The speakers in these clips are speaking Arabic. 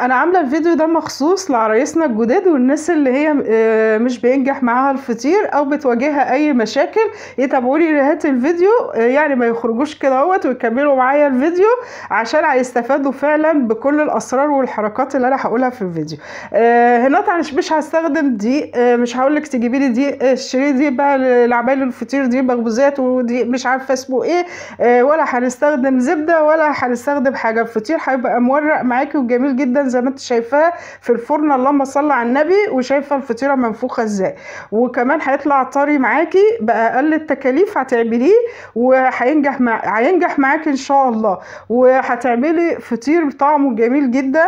انا عامله الفيديو ده مخصوص لعرايسنا الجداد والناس اللي هي آه، مش بينجح معاها الفطير او بتواجهها اي مشاكل يتابعوا لي نهايه الفيديو آه، يعني ما يخرجوش كده اهوت ويكملوا معايا الفيديو عشان هيستفادوا فعلا بكل الاسرار والحركات اللي انا هقولها في الفيديو آه، هنا طبعا مش هستخدم دي مش هقول لك تجيبي لي دي اشتري دي بقى لعمايل الفطير دي مخبوزات ودي مش عارفه اسمه ايه ولا هنستخدم زبده ولا هنستخدم حاجه الفطير هيبقى مورق معاكي وجميل جدا زي ما انت شايفاها في الفرن اللهم صل على النبي وشايفه الفطيره منفوخه ازاي وكمان هيطلع طري معاكي باقل التكاليف هتعمليه وهينجح مع... هينجح معاكي ان شاء الله وهتعملي فطير طعمه جميل جدا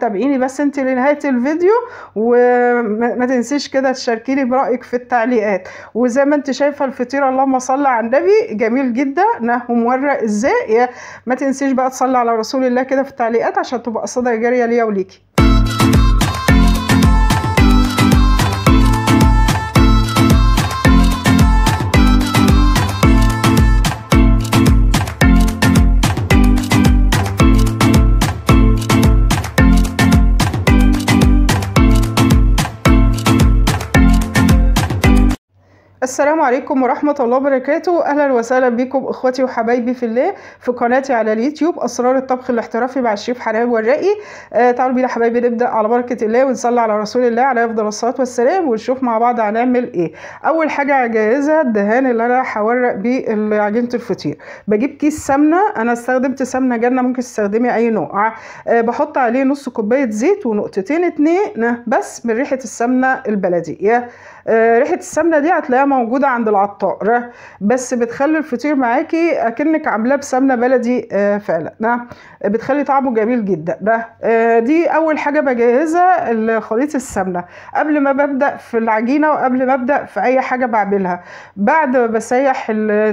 تابعيني بس انت لنهايه الفيديو وما تنسيش كده تشاركيني برايك في التعليقات وزي ما انت شايفه الفطيره اللهم صل على النبي جميل جدا ومورق ازاي ما تنسيش بقى تصلي على رسول الله كده في التعليقات عشان تبقى صدى جاريه Ariel Lick. السلام عليكم ورحمة الله وبركاته أهلا وسهلا بكم إخواتي وحبايبي في الله في قناتي على اليوتيوب أسرار الطبخ الاحترافي مع الشيف حنان والرائي آه تعالوا بينا حبايبي نبدأ على بركة الله ونصلي على رسول الله عليه أفضل الصلاة والسلام ونشوف مع بعض هنعمل إيه أول حاجة جاهزة الدهان اللي أنا هورق بيه عجينة الفطير بجيب كيس سمنة أنا استخدمت سمنة جنة ممكن تستخدمي أي نوع آه بحط عليه نص كوباية زيت ونقطتين اتنين بس من ريحة السمنة البلدية آه، ريحه السمنه دي هتلاقيها موجوده عند العطار بس بتخلي الفطير معاكي اكنك عاملاه بسمنه بلدي آه، فعلا نعم. بتخلي طعمه جميل جدا آه، دي اول حاجه بجهزها خليط السمنه قبل ما ببدا في العجينه وقبل ما ابدا في اي حاجه بعملها بعد ما بسيح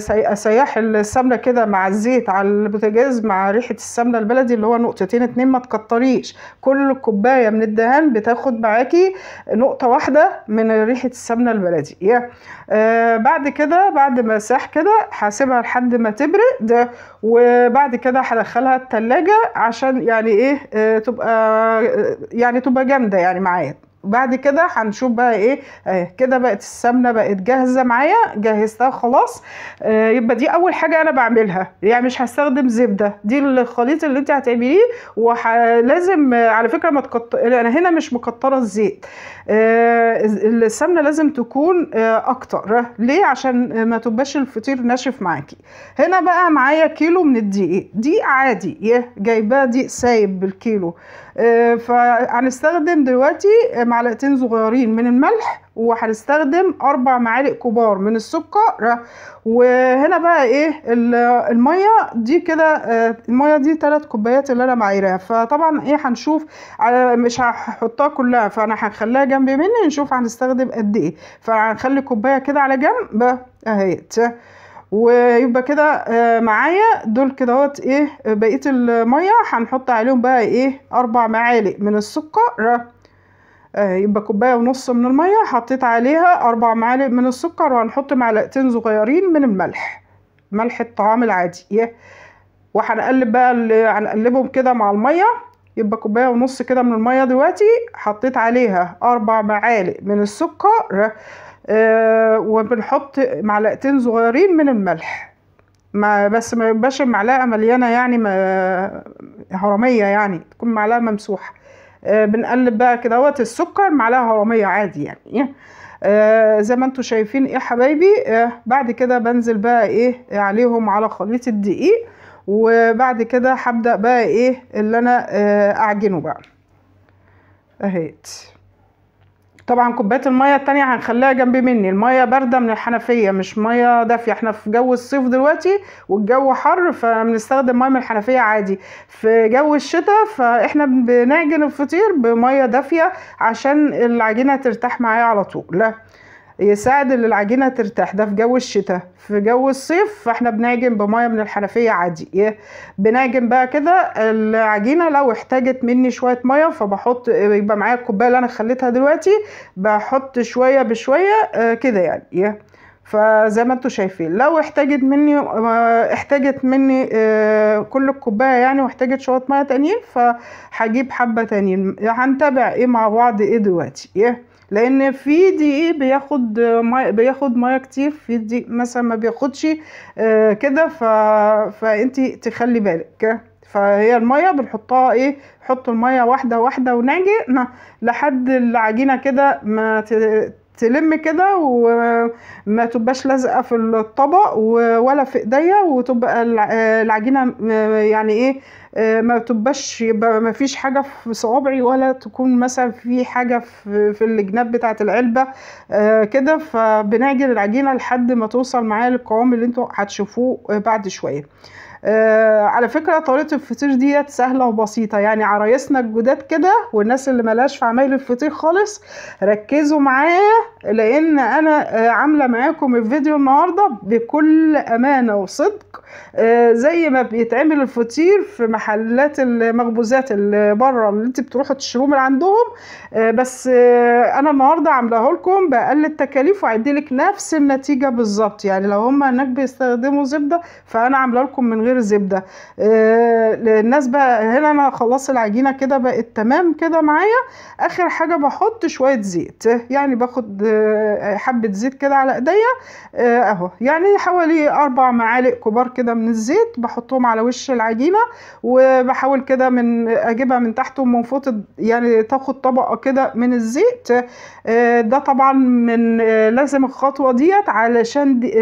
اسيح السمنه كده مع الزيت على البوتاجاز مع ريحه السمنه البلدي اللي هو نقطتين اتنين ما تكتريش كل كوبايه من الدهان بتاخد معاكي نقطه واحده من ريحه السمنه البلدي آه بعد كده بعد ما ساح كده هسيبها لحد ما تبرد ده وبعد كده هدخلها التلاجة عشان يعني ايه آه تبقى آه، يعني تبقى جامده يعني معايا بعد كده هنشوف بقى ايه آه كده بقت السمنه بقت جاهزه معايا جهزتها خلاص آه يبقى دي اول حاجه انا بعملها يعني مش هستخدم زبده دي الخليط اللي انت هتعمليه ولازم وح... على فكره ما تقط... انا هنا مش مكتره الزيت آه السمنه لازم تكون آه اكتر ليه عشان ما تبقاش الفطير ناشف معاكي هنا بقى معايا كيلو من الدقيق دي عادي جايباه دي سايب بالكيلو آه، فهنستخدم دلوقتي معلقتين صغيرين من الملح وهنستخدم اربع معالق كبار من السكر وهنا بقى ايه الميه دي كده آه، الميه دي ثلاث كوبايات اللي انا معايراها فطبعا ايه هنشوف آه، مش هحطها كلها فانا هخليها جنب مني نشوف هنستخدم قد ايه فهنخلي كوبايه كده على جنب اهيت ويبقى كده آه، معايا دول كدهوت ايه بقيه الميه هنحط عليهم بقى ايه اربع معالق من السكر آه، يبقى كوبايه ونص من الميه حطيت عليها اربع معالق من السكر وهنحط معلقتين صغيرين من الملح ملح الطعام العادي وهنقلب بقى اللي هنقلبهم كده مع الميه يبقى كوبايه ونص كده من الميه دلوقتي حطيت عليها اربع معالق من السكر آه، وبنحط معلقتين صغيرين من الملح ما بس ما يبقاش المعلقه مليانه يعني ما هرميه يعني تكون معلقه ممسوحه آه، بنقلب بقى كدهوت السكر معلقه هرميه عادي يعني آه، زي ما انتم شايفين ايه حبايبي بعد كده بنزل بقى ايه عليهم على خليط الدقيق وبعد كده هبدا بقى ايه اللي انا اعجنه بقى اهيت طبعا كوبايه الميه التانية هنخليها جنب مني الميه بارده من الحنفيه مش ميه دافيه احنا في جو الصيف دلوقتي والجو حر فبنستخدم ميه من الحنفيه عادي في جو الشتاء فاحنا بنعجن الفطير بميه دافيه عشان العجينه ترتاح معايا على طول يساعد ان العجينه ترتاح ده في جو الشتاء في جو الصيف فاحنا بنعجن بميه من الحنفيه عادي إيه؟ بنعجن بقى كده العجينه لو احتاجت مني شويه ميه فبحط يبقى معايا الكوبايه اللي انا خليتها دلوقتي بحط شويه بشويه آه، كده يعني إيه؟ فزي ما انتم شايفين لو احتاجت مني آه، احتاجت مني آه، كل الكوبايه يعني واحتاجت شويه ميه تانيين فهجيب حبه تانيين هنتابع ايه مع بعض ايه دلوقتي ايه لان في دقيق e بياخد ميه بياخد ميه كتير في دي e مثلا ما بياخدش آه، كده ف... فانت تخلي بالك فهي الميه بنحطها ايه حط الميه واحده واحده ونعجن لحد العجينه كده ما تلم كده وما تبقاش لازقه في الطبق ولا في ايديا وتبقى العجينه يعني ايه ما تبقاش يبقى ما فيش حاجه في صوابعي ولا تكون مثلا في حاجه في, في الجناب بتاعه العلبه كده فبنعجن العجينه لحد ما توصل معايا للقوام اللي انتوا هتشوفوه بعد شويه آه، على فكره طريقه الفطير ديت سهله وبسيطه يعني عرايسنا الجداد كده والناس اللي ملهاش في عمايل الفطير خالص ركزوا معايا لان انا آه، عامله معاكم الفيديو النهارده بكل امانه وصدق آه، زي ما بيتعمل الفطير في محلات المخبوزات اللي بره اللي انت بتروحوا تشتروه من عندهم بس انا النهارده عاملاه لكم باقل التكاليف لك نفس النتيجه بالظبط يعني لو هم هناك بيستخدموا زبده فانا عامله لكم من غير غير زبده آه، الناس بقى هنا انا خلاص العجينه كده بقت تمام كده معايا اخر حاجه بحط شويه زيت يعني باخد آه، حبه زيت كده على ايديا آه، اهو يعني حوالي اربع معالق كبار كده من الزيت بحطهم على وش العجينه وبحاول كده من اجيبها من تحت ومن فوق يعني تاخد طبقه كده من الزيت ده طبعا من لازم الخطوه ديت علشان دي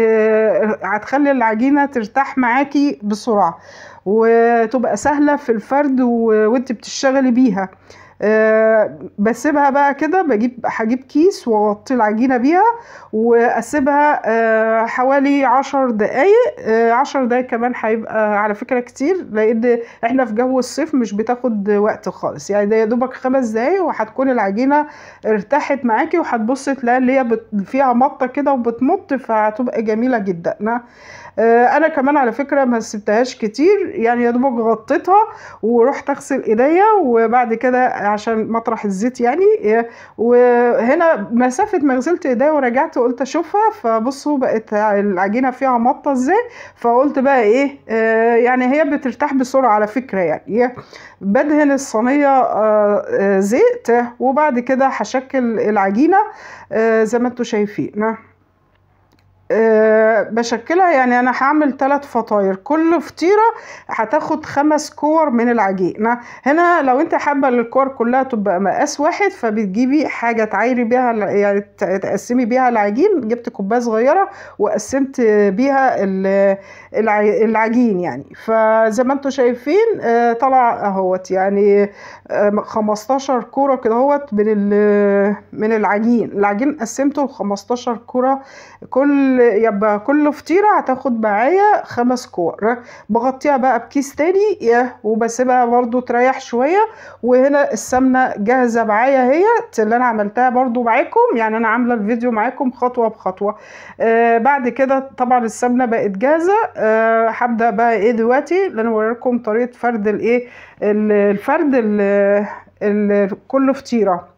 هتخلي العجينه ترتاح معاكي بسرعه بسرعه وتبقى سهله في الفرد وانت بتشتغلي بيها آه، بسيبها بقى كده بجيب هجيب كيس واغطي العجينه بيها واسيبها آه، حوالي عشر دقايق آه، عشر دقايق كمان هيبقى على فكره كتير لان احنا في جو الصيف مش بتاخد وقت خالص يعني ده يا دوبك خمس دقايق وهتكون العجينه ارتاحت معاكي وهتبصي تلاقي اللي هي فيها مطه كده وبتمط فهتبقى جميله جدا آه، انا كمان على فكره ما سبتهاش كتير يعني يا دوبك غطيتها ورحت اغسل ايديا وبعد كده عشان مطرح الزيت يعني آه، وهنا مسافه ما غسلت ايديا ورجعت قلت اشوفها فبصوا بقت العجينه فيها مطه ازاي فقلت بقى ايه آه، يعني هي بترتاح بسرعه على فكره يعني بدهن الصينيه زيت وبعد كده هشكل العجينه زي ما انتم شايفين آه، بشكلها يعني انا هعمل ثلاث فطاير كل فطيره هتاخد خمس كور من العجينه هنا لو انت حابه الكور كلها تبقى مقاس واحد فبتجيبي حاجه تعايري بيها يعني تقسمي بيها العجين جبت كوبايه صغيره وقسمت بيها العجين يعني فزي ما انتم شايفين آه، طلع اهوت يعني 15 آه، كوره كده اهوت من من العجين العجين قسمته ل 15 كوره كل يبقى كل فطيرة هتاخد معايا خمس كور بغطيها بقى بكيس تاني وبسيبها برضو تريح شوية وهنا السمنة جاهزة معايا هي اللي انا عملتها برضو معاكم يعني انا عاملة الفيديو معاكم خطوة بخطوة آه بعد كده طبعا السمنة بقت جاهزة آه، هبدأ آه بقى ايه دلوقتي لان انا اوريكم طريقة فرد الايه الفرد ال كل فطيرة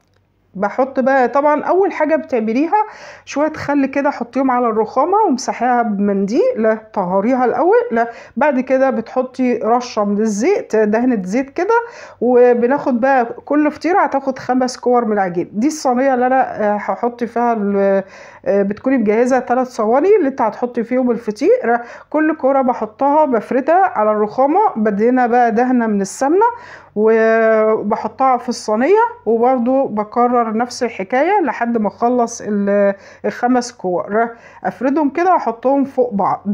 بحط بقى طبعا اول حاجه بتعمليها شويه خل كده حطيهم على الرخامه ومسحيها بمنديل لا طهريها الاول لا بعد كده بتحطي رشه من الزيت دهنه زيت كده وبناخد بقى كل فطيره هتاخد خمس كور من العجين دي الصينيه اللي انا آه، هحط فيها آه، بتكوني مجهزه ثلاث صواني اللي انت هتحطي فيهم الفطير كل كوره بحطها بفردها على الرخامه بدينا بقى دهنه من السمنه وبحطها في الصينيه وبرده بكرر نفس الحكايه لحد ما اخلص الخمس كور افردهم كده واحطهم فوق بعض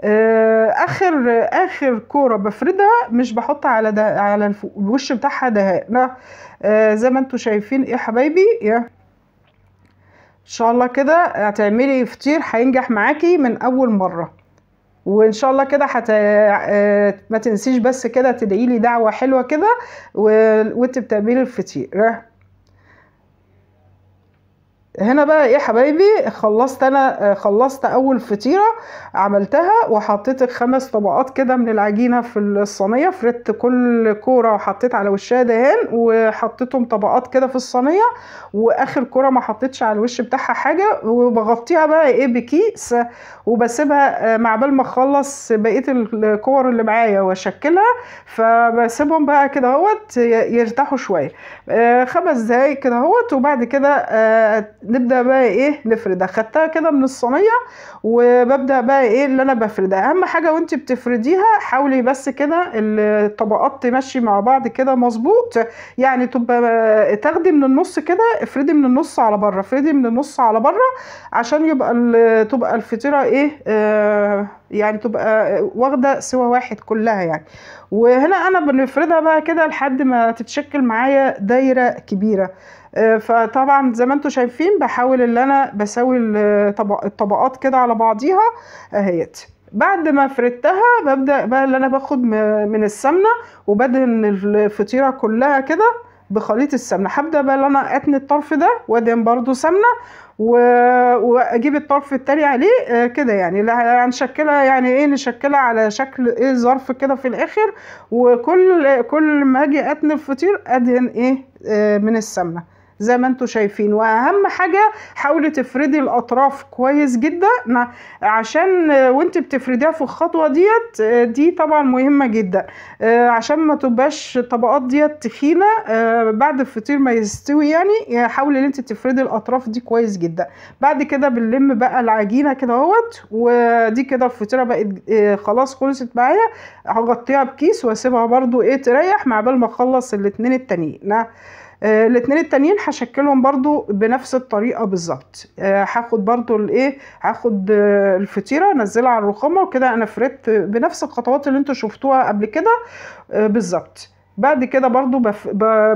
آه، اخر اخر كوره بفردها مش بحط على ده على الوش بتاعها دهان آه، زي ما انتم شايفين ايه حبايبي يا ان شاء الله كده هتعملي فطير هينجح معاكي من اول مره وان شاء الله كده حتى آه، ما تنسيش بس كده تدعي لي دعوه حلوه كده وانت بتعملي الفطير هنا بقى ايه يا حبايبي خلصت انا خلصت اول فطيره عملتها وحطيت الخمس طبقات كده من العجينه في الصينيه فردت كل كوره وحطيت على وشها دهان وحطيتهم طبقات كده في الصينيه واخر كوره ما حطيتش على الوش بتاعها حاجه وبغطيها بقى ايه بكيس وبسيبها آه، مع بال ما اخلص بقيه الكور اللي معايا واشكلها فبسيبهم بقى كده اهوت يرتاحوا شويه آه، خمس دقايق كده اهوت وبعد كده آه، نبدا بقى ايه نفردها خدتها كده من الصينيه وببدا بقى ايه اللي انا بفردها اهم حاجه وانت بتفرديها حاولي بس كده الطبقات تمشي مع بعض كده مظبوط يعني تبقى تاخدي من النص كده افردي من النص على بره افردي من النص على بره عشان يبقى تبقى الفطيره ايه آه يعني تبقى واخده سوى واحد كلها يعني وهنا انا بنفردها بقى كده لحد ما تتشكل معايا دايره كبيره فطبعا زي ما انتم شايفين بحاول ان انا بسوي الطبقات كده على بعضيها اهيت بعد ما فردتها ببدا بقى اللي انا باخد من السمنه وبدهن الفطيره كلها كده بخليط السمنه هبدا بقى ان انا اتني الطرف ده وادهن برده سمنه و... واجيب الطرف التاني عليه آه، كده يعني هنشكلها يعني ايه نشكلها على شكل ايه ظرف كده في الاخر وكل كل ما اجي اتني الفطير ادهن ايه آه، من السمنه زي ما انتم شايفين واهم حاجه حاولي تفردي الاطراف كويس جدا عشان وانت بتفرديها في الخطوه ديت آه، دي طبعا مهمه جدا آه، عشان ما تبقاش الطبقات ديت تخينه آه، بعد الفطير ما يستوي يعني حاولي ان انت تفردي الاطراف دي كويس جدا بعد كده بنلم بقى العجينه كده اهوت ودي كده الفطيره بقت خلاص خلصت معايا هغطيها بكيس واسيبها برده ايه تريح مع بال ما اخلص الاتنين التانيين آه، الاثنين التانيين هشكلهم برضو بنفس الطريقه بالظبط آه، هاخد برضو الايه هاخد آه، الفطيره انزلها على الرخامه وكده انا فردت بنفس الخطوات اللي انتوا شفتوها قبل كده بالظبط بعد كده برضو بف...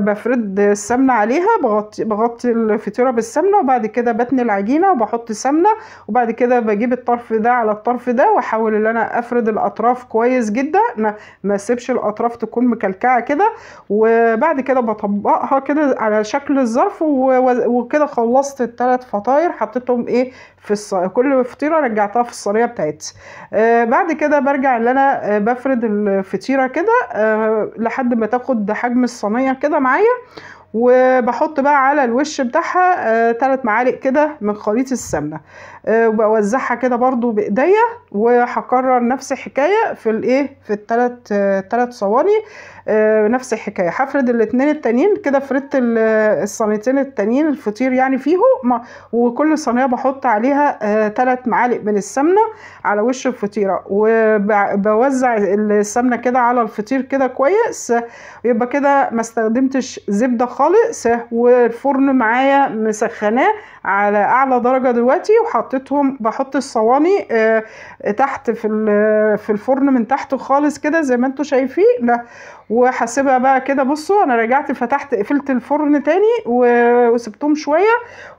بفرد السمنة عليها بغطي, بغطي الفطيرة بالسمنة وبعد كده بتني العجينة وبحط سمنة وبعد كده بجيب الطرف ده على الطرف ده واحاول ان انا افرد الاطراف كويس جدا ما ما سيبش الاطراف تكون مكلكعة كده وبعد كده بطبقها كده على شكل الظرف و... وكده خلصت الثلاث فطاير حطيتهم ايه في الص... كل فطيرة رجعتها في الصينية بتاعتي آه بعد كده برجع ان انا آه، بفرد الفطيرة كده آه لحد ما تاخد حجم الصينيه كده معايا وبحط بقى على الوش بتاعها ثلاث آه، معالق كده من خليط السمنه آه، وبوزعها كده برضو بايديا وهكرر نفس الحكايه في الايه في الثلاث ثلاث آه، صواني آه، نفس الحكايه هفرد الاثنين التانيين كده فردت الصينيتين التانيين الفطير يعني فيهم وكل صينيه بحط عليها ثلاث آه، معالق من السمنه على وش الفطيره وبوزع السمنه كده على الفطير كده كويس يبقى كده ما استخدمتش زبده خالص والفرن معايا مسخناه على اعلى درجه دلوقتي وحطيتهم بحط الصواني آه، تحت في في الفرن من تحت خالص كده زي ما انتم شايفين وهسيبها بقى كده بصوا انا رجعت فتحت قفلت الفرن تاني وسبتهم شويه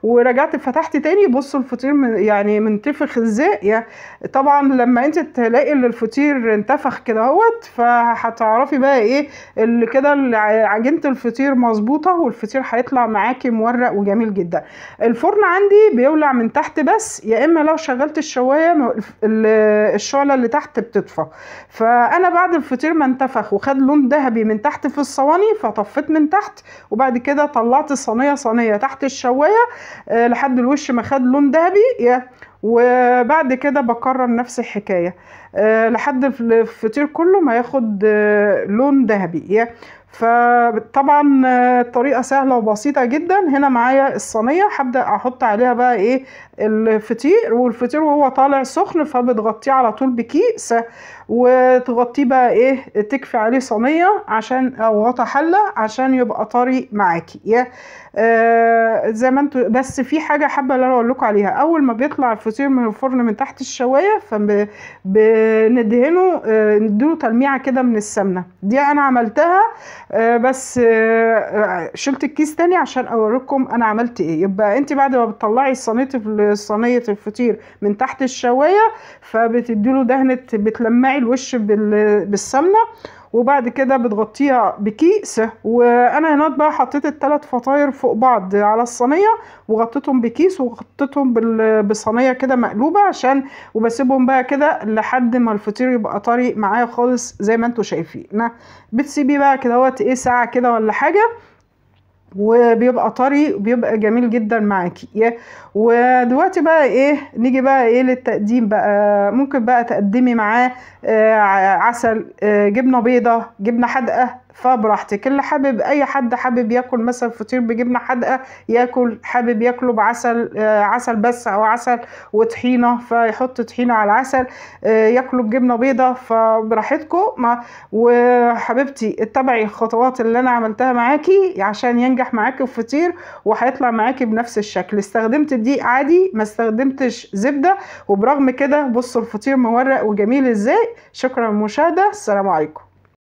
ورجعت فتحت تاني بصوا الفطير من يعني منتفخ ازاي طبعا لما انت تلاقي الفطير انتفخ كده اهوت فهتعرفي بقى ايه اللي كده عجينه الفطير مظبوطه والفطير هيطلع معاكي مورق وجميل جدا الفرن عندي بيولع من تحت بس يا اما لو شغلت الشوايه الشعله اللي تحت بتطفى فانا بعد الفطير ما انتفخ وخد لون ده ذهبي من تحت في الصواني فطفيت من تحت وبعد كده طلعت الصينيه صينيه تحت الشوايه آه، لحد الوش ما خد لون ذهبي وبعد كده بكرر نفس الحكايه آه، لحد الفطير كله ما ياخد آه، لون ذهبي فطبعا الطريقه سهله وبسيطه جدا هنا معايا الصينيه هبدا احط عليها بقى ايه الفطير والفطير وهو طالع سخن فبتغطيه على طول بكيس وتغطيه بقى ايه تكفي عليه صينيه عشان او غطا حله عشان يبقى طري معاكي يا آه زي ما انتوا بس في حاجه حابه اللي انا اقول لكم عليها اول ما بيطلع الفطير من الفرن من تحت الشوايه فبندهنه آه نديله تلميعه كده من السمنه دي انا عملتها آه بس آه شلت الكيس تاني عشان اوريكم انا عملت ايه يبقى انت بعد ما بتطلعي صينيه صينيه الفطير من تحت الشوايه فبتديله دهنه بتلمعي الوش بالسمنه وبعد كده بتغطيها بكيس وانا هنا بقى حطيت الثلاث فطاير فوق بعض على الصينيه وغطيتهم بكيس وغطيتهم بصينيه كده مقلوبه عشان وبسيبهم بقى كده لحد ما الفطير يبقى طري معايا خالص زي ما انتم شايفين بتسيبيه بقى كده ايه ساعه كده ولا حاجه وبيبقى طري وبيبقى جميل جدا معاكي ودلوقتي بقى ايه نيجي بقى ايه للتقديم بقى ممكن بقى تقدمي معاه آه، عسل آه، جبنه بيضه جبنه حادقه فبراحتك اللي حابب اي حد حابب ياكل مثلا فطير بجبنه حادقه ياكل حابب ياكله بعسل آه، عسل بس او عسل وطحينه فيحط طحينه على العسل آه، ياكله بجبنه بيضه فبراحتكم وحبيبتي اتبعي الخطوات اللي انا عملتها معاكي عشان ينجح معاكي الفطير وهيطلع معاكي بنفس الشكل استخدمت الدقيق عادي ما استخدمتش زبده وبرغم كده بصوا الفطير مورق وجميل ازاي شكرا للمشاهده السلام عليكم